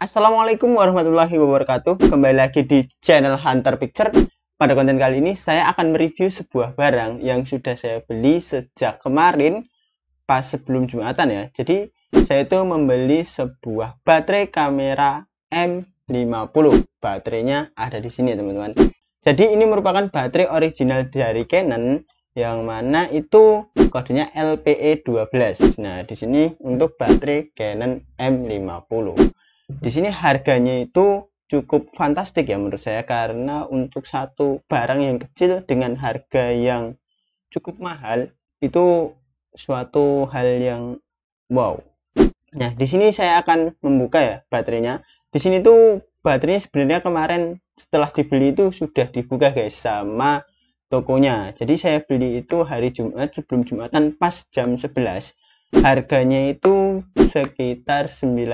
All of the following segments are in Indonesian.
Assalamualaikum warahmatullahi wabarakatuh Kembali lagi di channel Hunter Picture Pada konten kali ini saya akan mereview sebuah barang yang sudah saya beli sejak kemarin Pas sebelum Jumatan ya Jadi saya itu membeli sebuah baterai kamera M50 Baterainya ada di sini teman-teman Jadi ini merupakan baterai original dari Canon yang mana itu kodenya LPE12. Nah, di sini untuk baterai Canon M50 di sini harganya itu cukup fantastik ya menurut saya karena untuk satu barang yang kecil dengan harga yang cukup mahal itu suatu hal yang wow. Nah, di sini saya akan membuka ya baterainya. Di sini tuh baterainya sebenarnya kemarin setelah dibeli itu sudah dibuka guys sama tokonya. Jadi saya beli itu hari Jumat sebelum Jumatan pas jam 11. Harganya itu sekitar 950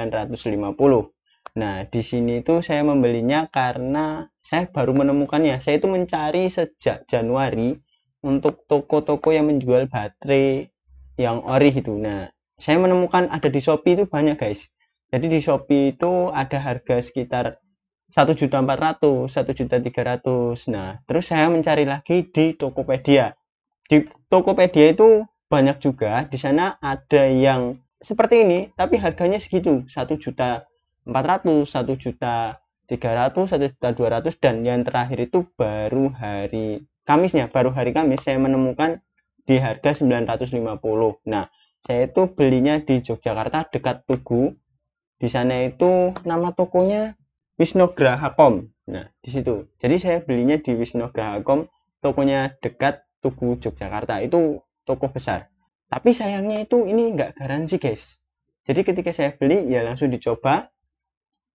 Nah, di sini itu saya membelinya karena saya baru menemukannya. Saya itu mencari sejak Januari untuk toko-toko yang menjual baterai yang ori itu. Nah, saya menemukan ada di Shopee itu banyak, guys. Jadi di Shopee itu ada harga sekitar 1.400, 1.300. Nah, terus saya mencari lagi di Tokopedia. Di Tokopedia itu banyak juga. Di sana ada yang seperti ini, tapi harganya segitu, 1 juta 400, 1 juta 300, 1 juta 200 dan yang terakhir itu baru hari Kamisnya, baru hari Kamis saya menemukan di harga 950. Nah, saya itu belinya di Yogyakarta dekat Tugu. Di sana itu nama tokonya Wisnograhakom. Nah, di situ. Jadi saya belinya di Wisnograhakom, tokonya dekat Tugu Yogyakarta. Itu toko besar. Tapi sayangnya itu ini nggak garansi, guys. Jadi ketika saya beli ya langsung dicoba,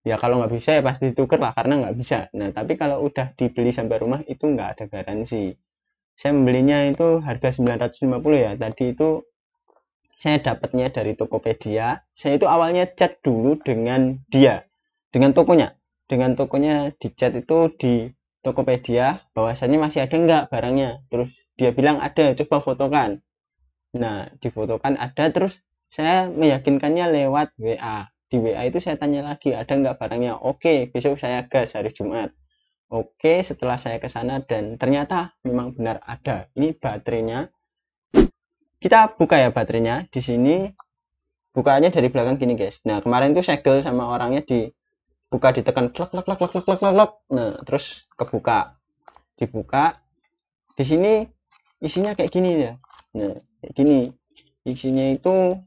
ya kalau nggak bisa ya pasti tuker lah karena nggak bisa nah tapi kalau udah dibeli sampai rumah itu nggak ada garansi saya membelinya itu harga 950 ya tadi itu saya dapatnya dari Tokopedia saya itu awalnya chat dulu dengan dia dengan tokonya dengan tokonya di chat itu di Tokopedia bahwasannya masih ada nggak barangnya terus dia bilang ada coba fotokan nah difotokan ada terus saya meyakinkannya lewat WA di WA itu saya tanya lagi ada nggak barangnya oke besok saya gas hari Jumat oke setelah saya ke sana dan ternyata memang benar ada ini baterainya kita buka ya baterainya di sini bukanya dari belakang gini guys nah kemarin itu segel sama orangnya di buka ditekan klak klak klak klak klak klak klak nah terus kebuka dibuka di sini isinya kayak gini ya nah kayak gini isinya itu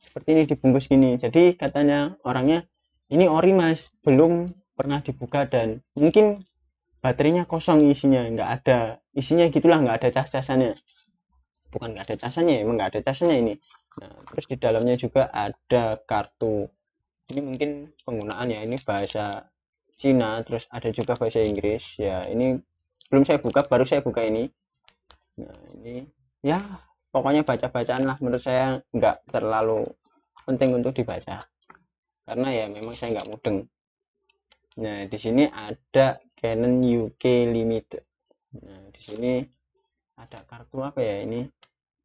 seperti ini dibungkus gini jadi katanya orangnya ini ori mas belum pernah dibuka dan mungkin baterainya kosong isinya nggak ada isinya gitulah nggak ada cas-casannya bukan nggak ada casannya emang nggak ada casannya ini nah, terus di dalamnya juga ada kartu ini mungkin penggunaannya ini bahasa Cina terus ada juga bahasa Inggris ya ini belum saya buka baru saya buka ini nah ini ya pokoknya baca-bacaan lah menurut saya nggak terlalu penting untuk dibaca karena ya memang saya nggak mudeng nah di sini ada Canon UK Limited nah di sini ada kartu apa ya ini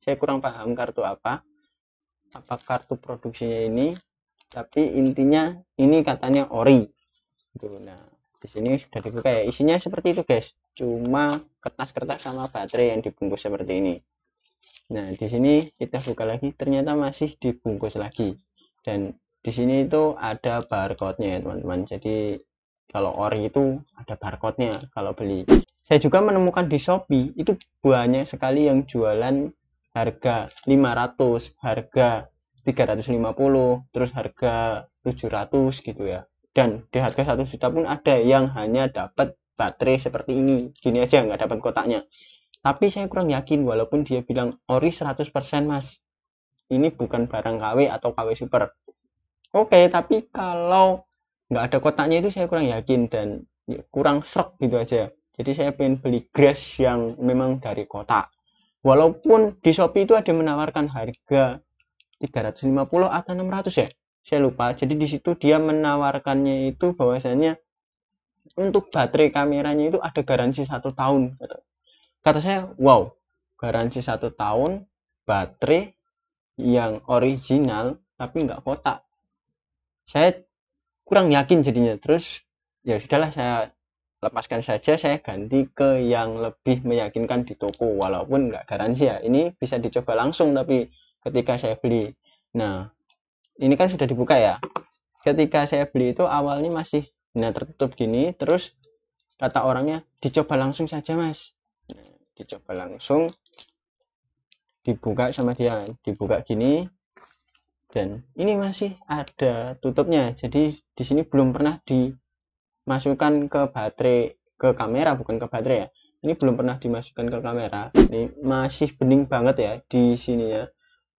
saya kurang paham kartu apa apa kartu produksinya ini tapi intinya ini katanya ori gitu. nah di sini sudah dibuka ya isinya seperti itu guys cuma kertas-kertas sama baterai yang dibungkus seperti ini Nah, di sini kita buka lagi, ternyata masih dibungkus lagi. Dan di sini itu ada barcode-nya ya, teman-teman. Jadi, kalau ori itu ada barcode-nya kalau beli. Saya juga menemukan di Shopee, itu banyak sekali yang jualan harga 500, harga 350, terus harga 700 gitu ya. Dan di harga 1 juta pun ada yang hanya dapat baterai seperti ini. Gini aja, nggak dapat kotaknya. Tapi saya kurang yakin walaupun dia bilang ori 100% mas. Ini bukan barang KW atau KW super. Oke, okay, tapi kalau nggak ada kotaknya itu saya kurang yakin dan ya, kurang serak gitu aja. Jadi saya pengen beli grass yang memang dari kotak. Walaupun di Shopee itu ada menawarkan harga 350 atau 600 ya. Saya lupa. Jadi di situ dia menawarkannya itu bahwasannya untuk baterai kameranya itu ada garansi satu tahun gitu kata saya wow garansi satu tahun baterai yang original tapi nggak kotak saya kurang yakin jadinya terus ya sudahlah saya lepaskan saja saya ganti ke yang lebih meyakinkan di toko walaupun nggak garansi ya ini bisa dicoba langsung tapi ketika saya beli nah ini kan sudah dibuka ya ketika saya beli itu awalnya masih nah tertutup gini terus kata orangnya dicoba langsung saja mas dicoba langsung dibuka sama dia dibuka gini dan ini masih ada tutupnya jadi di sini belum pernah dimasukkan ke baterai ke kamera bukan ke baterai ya ini belum pernah dimasukkan ke kamera ini masih bening banget ya di sini ya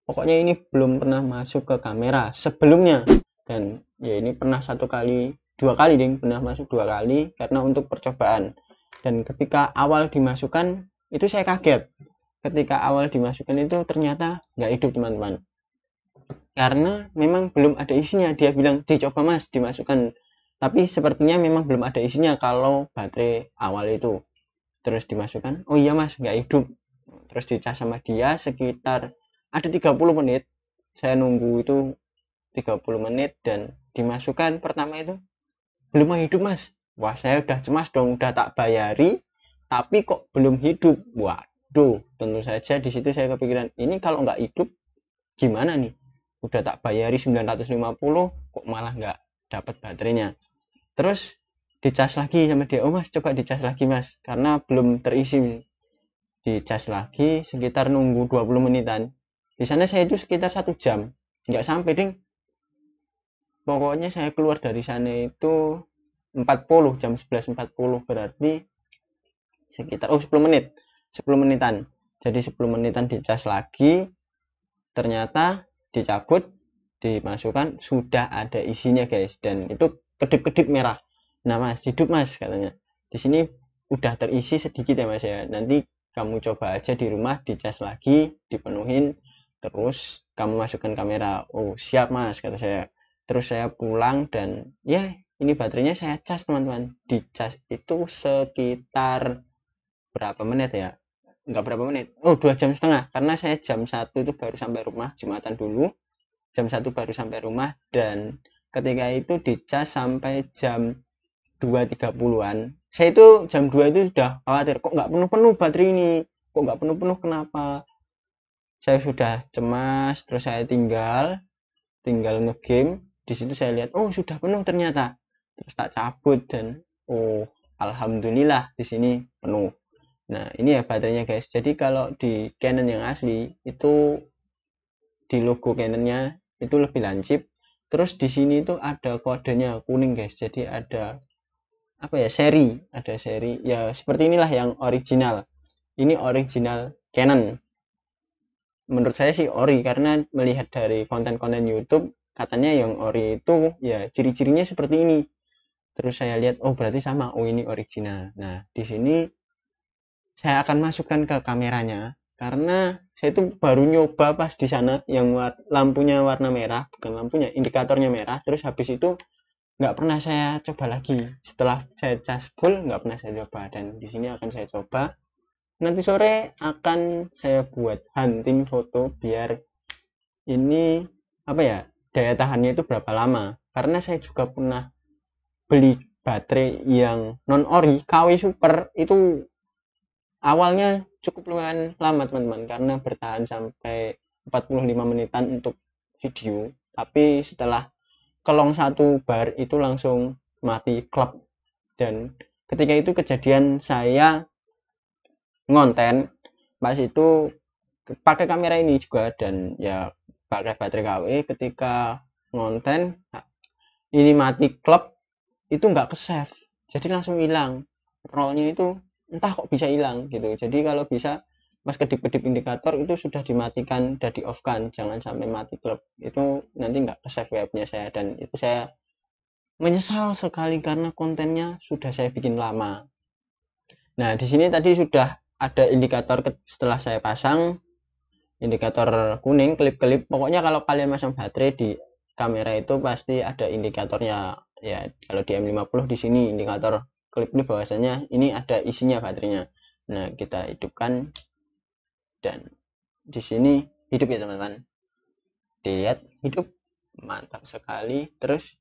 pokoknya ini belum pernah masuk ke kamera sebelumnya dan ya ini pernah satu kali dua kali deh pernah masuk dua kali karena untuk percobaan dan ketika awal dimasukkan itu saya kaget ketika awal dimasukkan itu ternyata nggak hidup teman-teman karena memang belum ada isinya dia bilang dicoba mas dimasukkan tapi sepertinya memang belum ada isinya kalau baterai awal itu terus dimasukkan oh iya mas nggak hidup terus dicas sama dia sekitar ada 30 menit saya nunggu itu 30 menit dan dimasukkan pertama itu belum hidup mas wah saya udah cemas dong udah tak bayari tapi kok belum hidup waduh tentu saja di situ saya kepikiran ini kalau nggak hidup gimana nih udah tak bayari 950 kok malah nggak dapat baterainya terus dicas lagi sama dia oh mas coba dicas lagi mas karena belum terisi dicas lagi sekitar nunggu 20 menitan di sana saya itu sekitar satu jam nggak sampai ding pokoknya saya keluar dari sana itu 40 jam 11.40 berarti sekitar oh 10 menit 10 menitan jadi 10 menitan dicas lagi ternyata dicabut dimasukkan sudah ada isinya guys dan itu kedip-kedip merah nah mas hidup mas katanya di sini udah terisi sedikit ya mas ya nanti kamu coba aja di rumah dicas lagi dipenuhin terus kamu masukkan kamera oh siap mas kata saya terus saya pulang dan ya ini baterainya saya cas teman-teman dicas itu sekitar berapa menit ya enggak berapa menit oh dua jam setengah karena saya jam satu itu baru sampai rumah jumatan dulu jam satu baru sampai rumah dan ketika itu dicas sampai jam 2.30an saya itu jam 2 itu sudah khawatir kok nggak penuh-penuh baterai ini kok nggak penuh-penuh kenapa saya sudah cemas terus saya tinggal tinggal ngegame di situ saya lihat oh sudah penuh ternyata terus tak cabut dan oh alhamdulillah di sini penuh Nah, ini ya baterainya guys. Jadi kalau di Canon yang asli itu di logo Canonnya itu lebih lancip. Terus di sini itu ada kodenya kuning guys. Jadi ada apa ya seri, ada seri. Ya seperti inilah yang original. Ini original Canon. Menurut saya sih ori karena melihat dari konten-konten YouTube katanya yang ori itu ya ciri-cirinya seperti ini. Terus saya lihat oh berarti sama oh ini original. Nah, di sini saya akan masukkan ke kameranya karena saya itu baru nyoba pas di sana yang war lampunya warna merah bukan lampunya indikatornya merah terus habis itu nggak pernah saya coba lagi setelah saya cas full nggak pernah saya coba dan di sini akan saya coba nanti sore akan saya buat hunting foto biar ini apa ya daya tahannya itu berapa lama karena saya juga pernah beli baterai yang non ori KW super itu awalnya cukup lumayan lama teman-teman karena bertahan sampai 45 menitan untuk video tapi setelah kelong satu bar itu langsung mati klub dan ketika itu kejadian saya ngonten pas itu pakai kamera ini juga dan ya pakai baterai KW ketika ngonten ini mati klub itu nggak ke save jadi langsung hilang rollnya itu entah kok bisa hilang gitu jadi kalau bisa mas kedip-kedip indikator itu sudah dimatikan dan di off kan jangan sampai mati klub itu nanti nggak ke save webnya saya dan itu saya menyesal sekali karena kontennya sudah saya bikin lama nah di sini tadi sudah ada indikator setelah saya pasang indikator kuning klip-klip pokoknya kalau kalian masang baterai di kamera itu pasti ada indikatornya ya kalau di M50 di sini indikator Klip ini bahwasanya ini ada isinya baterainya nah kita hidupkan dan di sini hidup ya teman-teman dilihat hidup mantap sekali terus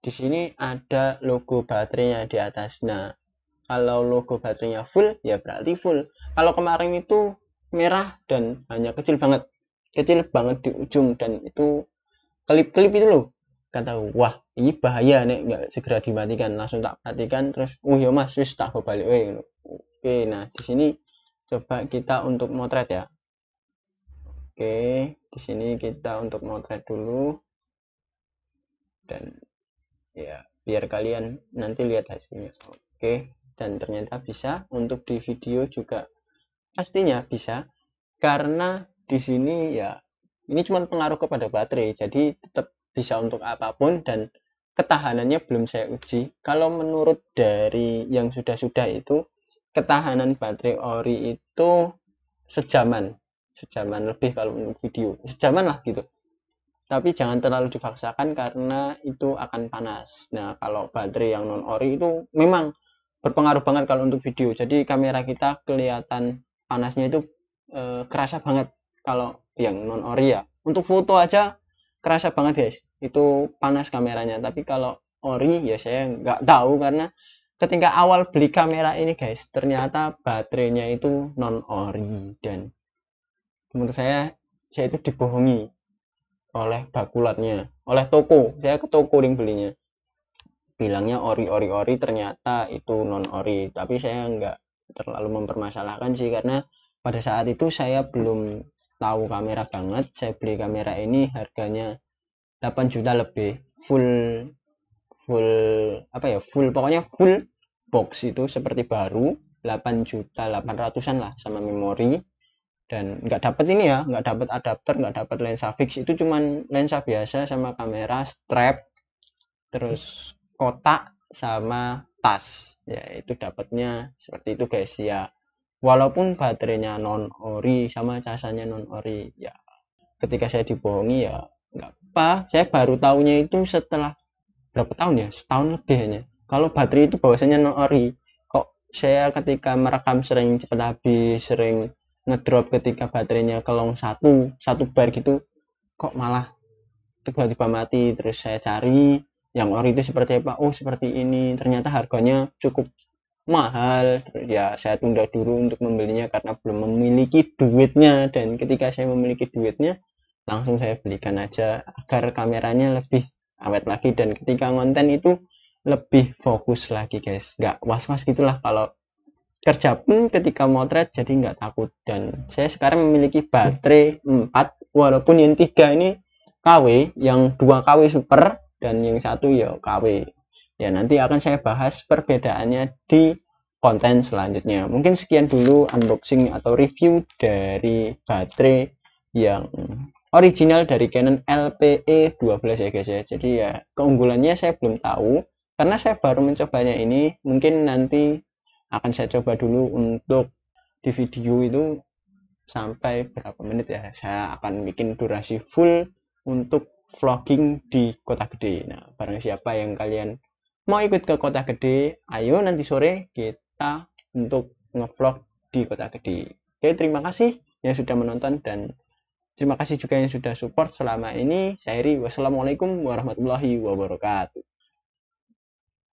di sini ada logo baterainya di atas nah kalau logo baterainya full ya berarti full kalau kemarin itu merah dan hanya kecil banget kecil banget di ujung dan itu klip-klip itu loh kata wah ini bahaya nih nggak segera dimatikan langsung tak perhatikan terus oh ya mas wis tak balik we oke nah di sini coba kita untuk motret ya oke di sini kita untuk motret dulu dan ya biar kalian nanti lihat hasilnya oke dan ternyata bisa untuk di video juga pastinya bisa karena di sini ya ini cuma pengaruh kepada baterai jadi tetap bisa untuk apapun dan ketahanannya belum saya uji. Kalau menurut dari yang sudah-sudah itu, ketahanan baterai ori itu sejaman, sejaman lebih kalau untuk video, sejaman lah gitu. Tapi jangan terlalu dipaksakan karena itu akan panas. Nah, kalau baterai yang non ori itu memang berpengaruh banget kalau untuk video. Jadi kamera kita kelihatan panasnya itu e, kerasa banget kalau yang non ori ya. Untuk foto aja kerasa banget guys itu panas kameranya tapi kalau ori ya saya nggak tahu karena ketika awal beli kamera ini guys ternyata baterainya itu non ori dan menurut saya saya itu dibohongi oleh bakulatnya oleh toko saya ke toko yang belinya bilangnya ori ori ori ternyata itu non ori tapi saya nggak terlalu mempermasalahkan sih karena pada saat itu saya belum tahu kamera banget saya beli kamera ini harganya 8 juta lebih full full apa ya full pokoknya full box itu seperti baru 8 juta 800an lah sama memori dan nggak dapat ini ya nggak dapat adapter nggak dapat lensa fix itu cuman lensa biasa sama kamera strap terus kotak sama tas ya itu dapatnya seperti itu guys ya walaupun baterainya non ori sama casanya non ori ya ketika saya dibohongi ya nggak apa saya baru tahunya itu setelah berapa tahun ya setahun lebih hanya kalau baterai itu bahwasanya non ori kok saya ketika merekam sering cepat habis sering ngedrop ketika baterainya kelong satu satu bar gitu kok malah tiba-tiba mati terus saya cari yang ori itu seperti apa oh seperti ini ternyata harganya cukup mahal ya saya tunda dulu untuk membelinya karena belum memiliki duitnya dan ketika saya memiliki duitnya langsung saya belikan aja agar kameranya lebih awet lagi dan ketika konten itu lebih fokus lagi guys nggak was-was gitulah kalau kerja pun ketika motret jadi nggak takut dan saya sekarang memiliki baterai 4 walaupun yang tiga ini KW yang dua KW super dan yang satu ya KW ya nanti akan saya bahas perbedaannya di konten selanjutnya mungkin sekian dulu unboxing atau review dari baterai yang original dari Canon LPE 12 ya guys ya jadi ya keunggulannya saya belum tahu karena saya baru mencobanya ini mungkin nanti akan saya coba dulu untuk di video itu sampai berapa menit ya saya akan bikin durasi full untuk vlogging di kota gede nah barang siapa yang kalian mau ikut ke kota gede ayo nanti sore kita untuk ngevlog di kota gede oke terima kasih yang sudah menonton dan terima kasih juga yang sudah support selama ini saya wassalamualaikum warahmatullahi wabarakatuh